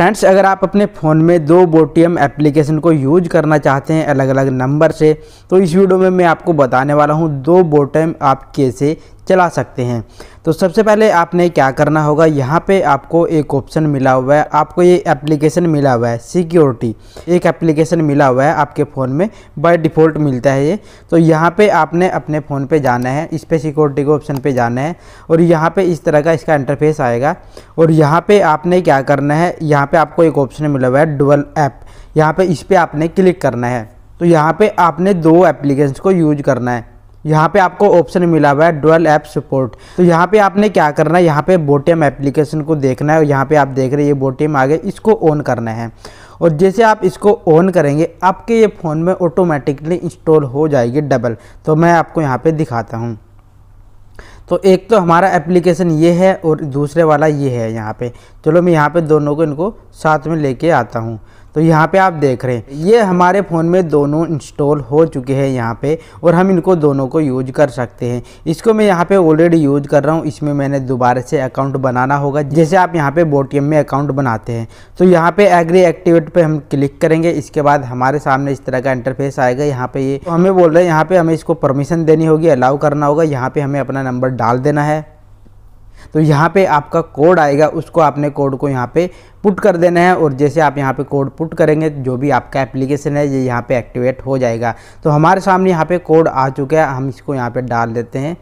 friends अगर आप अपने फ़ोन में दो बोटीएम एप्लीकेशन को यूज करना चाहते हैं अलग अलग नंबर से तो इस वीडियो में मैं आपको बताने वाला हूँ दो बोटीएम आप कैसे चला सकते हैं तो सबसे पहले आपने क्या करना होगा यहाँ पे आपको एक ऑप्शन मिला हुआ है आपको ये एप्लीकेशन मिला हुआ है सिक्योरिटी एक एप्लीकेशन मिला हुआ है आपके फ़ोन में बाय डिफ़ॉल्ट मिलता है ये तो यहाँ पे आपने अपने फ़ोन पे जाना है इस पर सिक्योरिटी के ऑप्शन पे जाना है और यहाँ पे इस तरह का इसका इंटरफेस आएगा और यहाँ पर आपने क्या करना है यहाँ पर आपको एक ऑप्शन मिला हुआ है डुअल ऐप यहाँ पर इस पर आपने क्लिक करना है तो यहाँ पर आपने दो एप्लीकेशन को यूज करना है यहाँ पे आपको ऑप्शन मिला हुआ है डुअल ऐप सपोर्ट तो यहाँ पे आपने क्या करना है यहाँ पे बोटियम एप्लीकेशन को देखना है और यहाँ पे आप देख रहे हैं ये बोटियम आगे इसको ऑन करना है और जैसे आप इसको ऑन करेंगे आपके ये फ़ोन में ऑटोमेटिकली इंस्टॉल हो जाएगी डबल तो मैं आपको यहाँ पर दिखाता हूँ तो एक तो हमारा एप्लीकेशन ये है और दूसरे वाला ये है यहाँ पे चलो मैं यहाँ पे दोनों को इनको साथ में लेके आता हूँ तो यहाँ पे आप देख रहे हैं ये हमारे फ़ोन में दोनों इंस्टॉल हो चुके हैं यहाँ पे और हम इनको दोनों को यूज कर सकते हैं इसको मैं यहाँ पे ऑलरेडी यूज कर रहा हूँ इसमें मैंने दोबारा से अकाउंट बनाना होगा जैसे आप यहाँ पे बोटीएम में अकाउंट बनाते हैं तो यहाँ पे एग्री एक्टिवेट पर हम क्लिक करेंगे इसके बाद हमारे सामने इस तरह का इंटरफेस आएगा यहाँ पर ये तो हमें बोल रहे हैं यहाँ पर हमें इसको परमिशन देनी होगी अलाउ करना होगा यहाँ पर हमें अपना नंबर डाल देना है तो यहाँ पे आपका कोड आएगा उसको आपने कोड को यहाँ पे पुट कर देना है और जैसे आप यहाँ पे कोड पुट करेंगे जो भी आपका एप्लीकेशन है ये यहाँ पे एक्टिवेट हो जाएगा तो हमारे सामने यहाँ पे कोड आ चुका है हम इसको यहाँ पे डाल देते हैं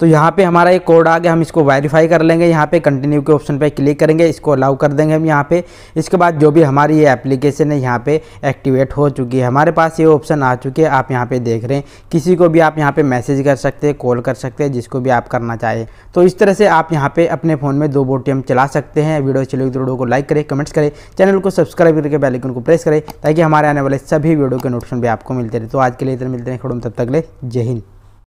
तो यहाँ पे हमारा ये कोड आ गया हम इसको वेरीफाई कर लेंगे यहाँ पे कंटिन्यू के ऑप्शन पे क्लिक करेंगे इसको अलाउ कर देंगे हम यहाँ पे इसके बाद जो भी हमारी ये एप्लीकेशन है यहाँ पे एक्टिवेट हो चुकी है हमारे पास ये ऑप्शन आ चुके हैं आप यहाँ पे देख रहे हैं किसी को भी आप यहाँ पे मैसेज कर सकते हैं कॉल कर सकते हैं जिसको भी आप करना चाहें तो इस तरह से आप यहाँ पर अपने फ़ोन में दो बोटी हम चला सकते हैं वीडियो चलेगी तो वीडियो को लाइक करें कमेंट्स करें चैनल को सब्सक्राइब करके बेलाइकन को प्रेस करें ताकि हमारे आने वाले सभी वीडियो के नोटिफिकेशन भी आपको मिलते रहे तो आज के लिए इतने मिलते हैं खड़ों तब तक ले जय हिंद